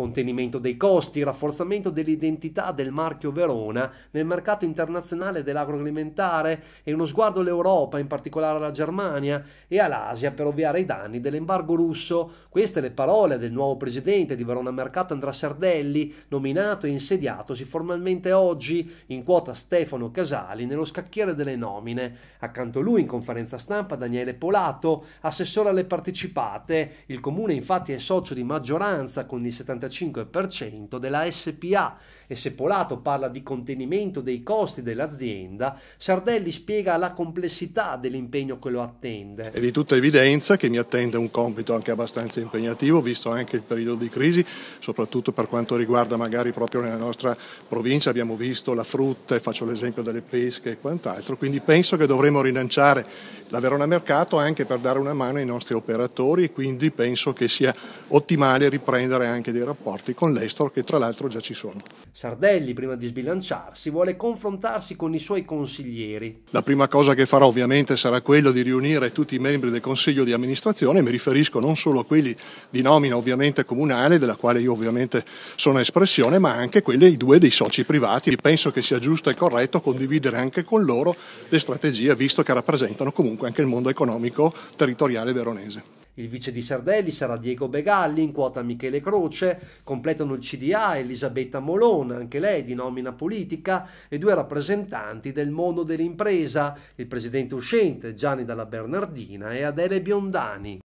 contenimento dei costi, rafforzamento dell'identità del marchio Verona nel mercato internazionale dell'agroalimentare e uno sguardo all'Europa, in particolare alla Germania e all'Asia per ovviare ai danni dell'embargo russo. Queste le parole del nuovo presidente di Verona Mercato Andrea Sardelli, nominato e insediatosi formalmente oggi in quota Stefano Casali nello scacchiere delle nomine. Accanto a lui in conferenza stampa Daniele Polato, assessore alle partecipate. Il comune infatti è socio di maggioranza con il 75 75% della SPA e se Polato parla di contenimento dei costi dell'azienda, Sardelli spiega la complessità dell'impegno che lo attende. È di tutta evidenza che mi attende un compito anche abbastanza impegnativo, visto anche il periodo di crisi, soprattutto per quanto riguarda magari proprio nella nostra provincia, abbiamo visto la frutta, faccio l'esempio delle pesche e quant'altro, quindi penso che dovremmo rilanciare la Verona Mercato anche per dare una mano ai nostri operatori e quindi penso che sia ottimale riprendere anche dei rapporti con l'estero che tra l'altro già ci sono. Sardelli, prima di sbilanciarsi, vuole confrontarsi con i suoi consiglieri. La prima cosa che farò ovviamente sarà quello di riunire tutti i membri del Consiglio di amministrazione, mi riferisco non solo a quelli di nomina ovviamente comunale, della quale io ovviamente sono espressione, ma anche quelli i due dei soci privati. Penso che sia giusto e corretto condividere anche con loro le strategie, visto che rappresentano comunque anche il mondo economico territoriale veronese. Il vice di Sardelli sarà Diego Begalli, in quota Michele Croce, completano il CDA Elisabetta Molona, anche lei di nomina politica, e due rappresentanti del mondo dell'impresa, il presidente uscente Gianni Dalla Bernardina e Adele Biondani.